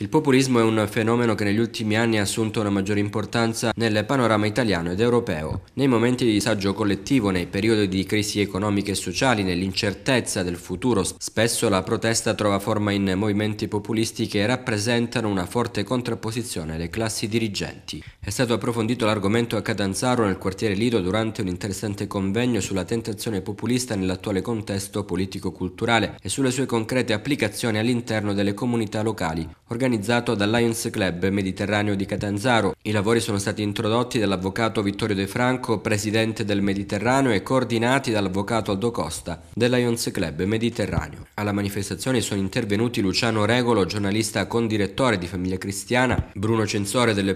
Il populismo è un fenomeno che negli ultimi anni ha assunto una maggiore importanza nel panorama italiano ed europeo. Nei momenti di disagio collettivo, nei periodi di crisi economiche e sociali, nell'incertezza del futuro, spesso la protesta trova forma in movimenti populisti che rappresentano una forte contrapposizione alle classi dirigenti. È stato approfondito l'argomento a Catanzaro nel quartiere Lido durante un interessante convegno sulla tentazione populista nell'attuale contesto politico-culturale e sulle sue concrete applicazioni all'interno delle comunità locali, organizzate organizzato dal Lions Club Mediterraneo di Catanzaro. I lavori sono stati introdotti dall'avvocato Vittorio De Franco, presidente del Mediterraneo, e coordinati dall'avvocato Aldo Costa del Lions Club Mediterraneo. Alla manifestazione sono intervenuti Luciano Regolo, giornalista condirettore di Famiglia Cristiana, Bruno Censore del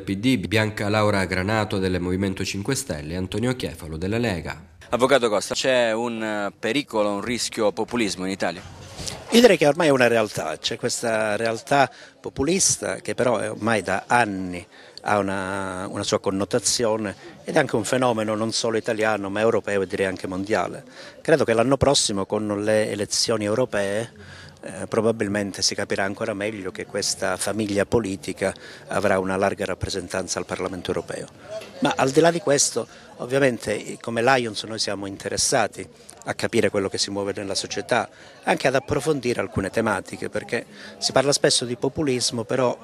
Bianca Laura Granato del Movimento 5 Stelle e Antonio Chiefalo della Lega. Avvocato Costa, c'è un eh, pericolo, un rischio populismo in Italia? Io direi che ormai è una realtà, c'è questa realtà populista che però ormai da anni ha una, una, sua connotazione ed è anche un fenomeno non solo italiano ma europeo e direi anche mondiale. Credo che l'anno prossimo con le elezioni europee eh, probabilmente si capirà ancora meglio che questa famiglia politica avrà una larga rappresentanza al Parlamento europeo. Ma al di là di questo, ovviamente come Lions noi siamo interessati a capire quello che si muove nella società, anche ad approfondire alcune tematiche, perché si parla spesso di populismo, però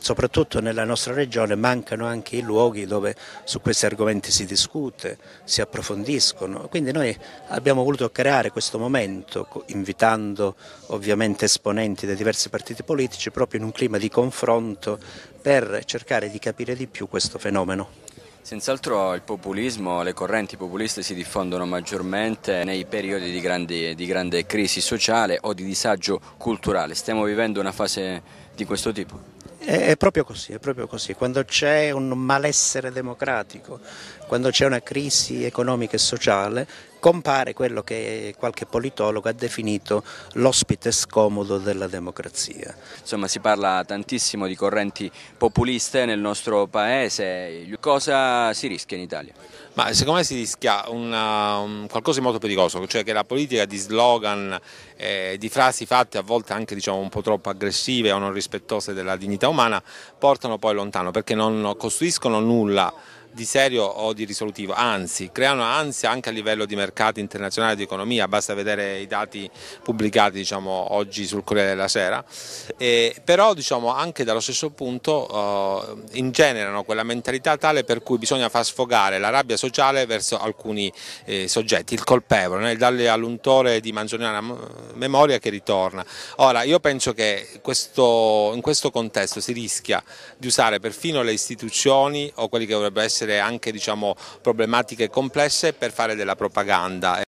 soprattutto nella nostra regione mancano anche i luoghi dove su questi argomenti si discute, si approfondiscono, quindi noi abbiamo voluto creare questo momento invitando ovviamente esponenti dei diversi partiti politici proprio in un clima di confronto per cercare di capire di più questo fenomeno. Senz'altro il populismo, le correnti populiste si diffondono maggiormente nei periodi di grande, di grande crisi sociale o di disagio culturale. Stiamo vivendo una fase di questo tipo? È proprio così, è proprio così. Quando c'è un malessere democratico, quando c'è una crisi economica e sociale, compare quello che qualche politologo ha definito l'ospite scomodo della democrazia. Insomma si parla tantissimo di correnti populiste nel nostro paese, cosa si rischia in Italia? Ma secondo me si rischia una, un qualcosa di molto pericoloso, cioè che la politica di slogan, eh, di frasi fatte a volte anche diciamo, un po' troppo aggressive o non rispettose della dignità umana portano poi lontano perché non costruiscono nulla di serio o di risolutivo, anzi creano ansia anche a livello di mercati internazionali di economia, basta vedere i dati pubblicati diciamo, oggi sul Corriere della Sera, e, però diciamo, anche dallo stesso punto eh, ingenerano quella mentalità tale per cui bisogna far sfogare la rabbia sociale verso alcuni eh, soggetti, il colpevole, nel darle all'untore di mangioniana memoria che ritorna. Ora io penso che questo, in questo contesto si rischia di usare perfino le istituzioni o quelli che dovrebbero essere essere anche diciamo, problematiche complesse per fare della propaganda.